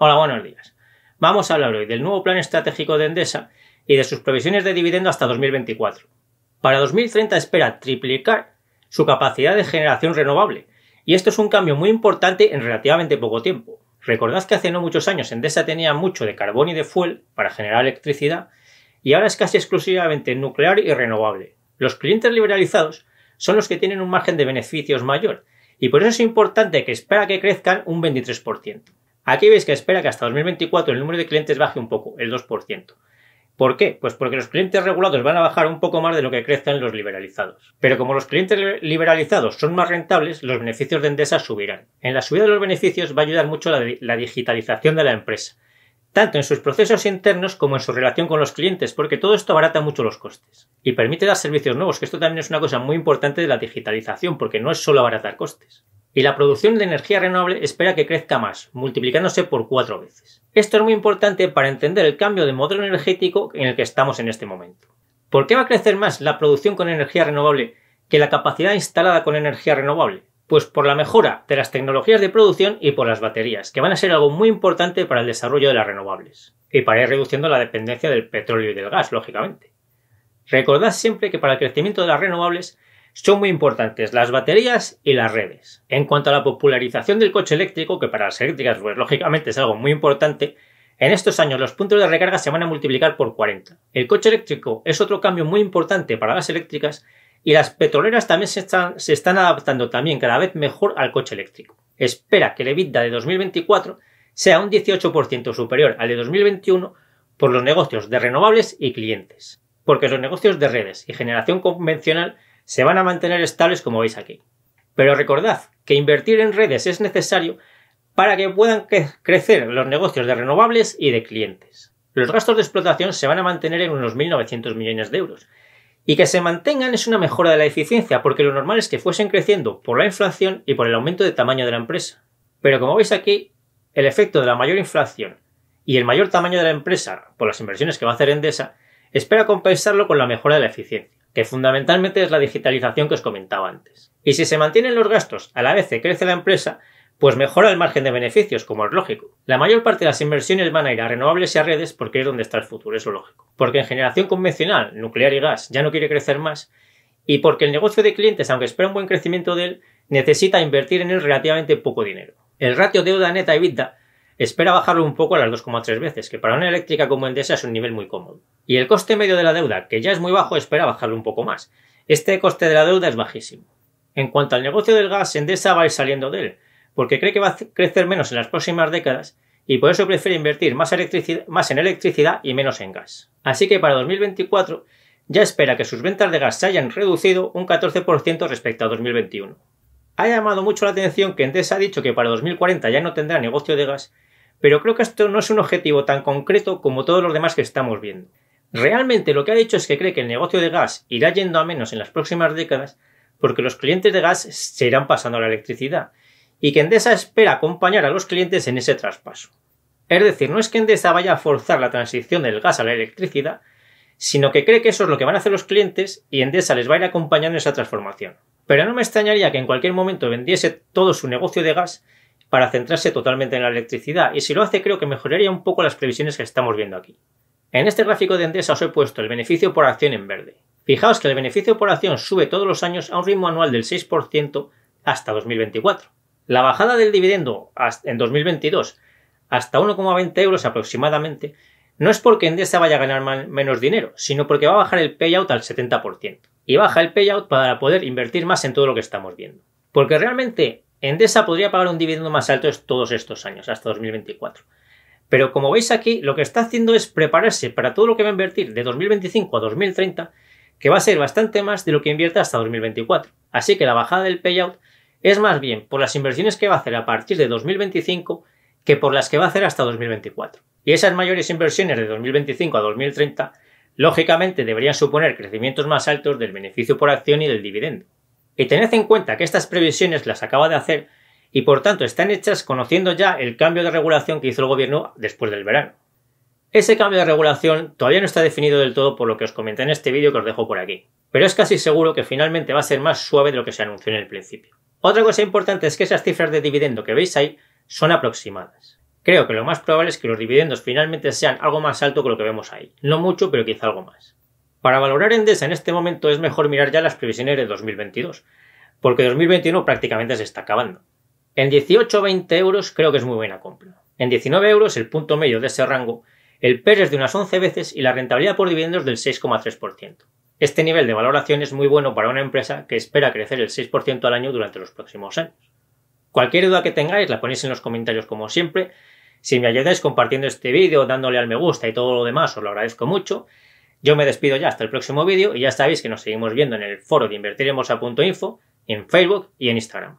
Hola, buenos días. Vamos a hablar hoy del nuevo plan estratégico de Endesa y de sus previsiones de dividendo hasta 2024. Para 2030 espera triplicar su capacidad de generación renovable, y esto es un cambio muy importante en relativamente poco tiempo. Recordad que hace no muchos años Endesa tenía mucho de carbón y de fuel para generar electricidad, y ahora es casi exclusivamente nuclear y renovable. Los clientes liberalizados son los que tienen un margen de beneficios mayor, y por eso es importante que espera que crezcan un 23%. Aquí veis que espera que hasta 2024 el número de clientes baje un poco, el 2%. ¿Por qué? Pues porque los clientes regulados van a bajar un poco más de lo que crecen los liberalizados. Pero como los clientes liberalizados son más rentables, los beneficios de Endesa subirán. En la subida de los beneficios va a ayudar mucho la, la digitalización de la empresa, tanto en sus procesos internos como en su relación con los clientes, porque todo esto abarata mucho los costes. Y permite dar servicios nuevos, que esto también es una cosa muy importante de la digitalización, porque no es solo abaratar costes y la producción de energía renovable espera que crezca más, multiplicándose por cuatro veces. Esto es muy importante para entender el cambio de modelo energético en el que estamos en este momento. ¿Por qué va a crecer más la producción con energía renovable que la capacidad instalada con energía renovable? Pues por la mejora de las tecnologías de producción y por las baterías, que van a ser algo muy importante para el desarrollo de las renovables. Y para ir reduciendo la dependencia del petróleo y del gas, lógicamente. Recordad siempre que para el crecimiento de las renovables son muy importantes las baterías y las redes. En cuanto a la popularización del coche eléctrico, que para las eléctricas pues, lógicamente es algo muy importante, en estos años los puntos de recarga se van a multiplicar por 40. El coche eléctrico es otro cambio muy importante para las eléctricas y las petroleras también se están, adaptando también cada vez mejor al coche eléctrico. Espera que el EBITDA de 2024 sea un 18% superior al de 2021 por los negocios de renovables y clientes, porque los negocios de redes y generación convencional se van a mantener estables como veis aquí. Pero recordad que invertir en redes es necesario para que puedan crecer los negocios de renovables y de clientes. Los gastos de explotación se van a mantener en unos 1.900 millones de euros. Y que se mantengan es una mejora de la eficiencia, porque lo normal es que fuesen creciendo por la inflación y por el aumento de tamaño de la empresa. Pero como veis aquí, el efecto de la mayor inflación y el mayor tamaño de la empresa por las inversiones que va a hacer Endesa espera compensarlo con la mejora de la eficiencia que fundamentalmente es la digitalización que os comentaba antes. Y si se mantienen los gastos a la vez que crece la empresa, pues mejora el margen de beneficios, como es lógico. La mayor parte de las inversiones van a ir a renovables y a redes porque es donde está el futuro, es lo lógico. Porque en generación convencional, nuclear y gas ya no quiere crecer más y porque el negocio de clientes, aunque espera un buen crecimiento de él, necesita invertir en él relativamente poco dinero. El ratio deuda neta EBITDA espera bajarlo un poco a las 2,3 veces, que para una eléctrica como Endesa es un nivel muy cómodo. Y el coste medio de la deuda, que ya es muy bajo, espera bajarlo un poco más. Este coste de la deuda es bajísimo. En cuanto al negocio del gas, Endesa va a ir saliendo de él, porque cree que va a crecer menos en las próximas décadas y por eso prefiere invertir más, más en electricidad y menos en gas. Así que para 2024 ya espera que sus ventas de gas se hayan reducido un 14% respecto a 2021. Ha llamado mucho la atención que Endesa ha dicho que para 2040 ya no tendrá negocio de gas pero creo que esto no es un objetivo tan concreto como todos los demás que estamos viendo. Realmente lo que ha dicho es que cree que el negocio de gas irá yendo a menos en las próximas décadas porque los clientes de gas se irán pasando a la electricidad y que Endesa espera acompañar a los clientes en ese traspaso. Es decir, no es que Endesa vaya a forzar la transición del gas a la electricidad, sino que cree que eso es lo que van a hacer los clientes y Endesa les va a ir acompañando en esa transformación. Pero no me extrañaría que en cualquier momento vendiese todo su negocio de gas para centrarse totalmente en la electricidad, y si lo hace creo que mejoraría un poco las previsiones que estamos viendo aquí. En este gráfico de Endesa os he puesto el beneficio por acción en verde. Fijaos que el beneficio por acción sube todos los años a un ritmo anual del 6% hasta 2024. La bajada del dividendo en 2022 hasta 1,20 euros aproximadamente no es porque Endesa vaya a ganar menos dinero, sino porque va a bajar el payout al 70%. Y baja el payout para poder invertir más en todo lo que estamos viendo. Porque realmente Endesa podría pagar un dividendo más alto todos estos años, hasta 2024. Pero como veis aquí, lo que está haciendo es prepararse para todo lo que va a invertir de 2025 a 2030, que va a ser bastante más de lo que invierta hasta 2024. Así que la bajada del payout es más bien por las inversiones que va a hacer a partir de 2025 que por las que va a hacer hasta 2024. Y esas mayores inversiones de 2025 a 2030, lógicamente, deberían suponer crecimientos más altos del beneficio por acción y del dividendo. Y tened en cuenta que estas previsiones las acaba de hacer y por tanto están hechas conociendo ya el cambio de regulación que hizo el gobierno después del verano. Ese cambio de regulación todavía no está definido del todo por lo que os comenté en este vídeo que os dejo por aquí, pero es casi seguro que finalmente va a ser más suave de lo que se anunció en el principio. Otra cosa importante es que esas cifras de dividendo que veis ahí son aproximadas. Creo que lo más probable es que los dividendos finalmente sean algo más alto que lo que vemos ahí. No mucho, pero quizá algo más. Para valorar Endesa en este momento es mejor mirar ya las previsiones de 2022, porque 2021 prácticamente se está acabando. En 18 o 20 euros creo que es muy buena compra. En 19 euros, el punto medio de ese rango, el PER es de unas 11 veces y la rentabilidad por dividendos del 6,3%. Este nivel de valoración es muy bueno para una empresa que espera crecer el 6% al año durante los próximos años. Cualquier duda que tengáis la ponéis en los comentarios como siempre. Si me ayudáis compartiendo este vídeo, dándole al me gusta y todo lo demás, os lo agradezco mucho. Yo me despido ya hasta el próximo vídeo y ya sabéis que nos seguimos viendo en el foro de invertiremos a en Facebook y en Instagram.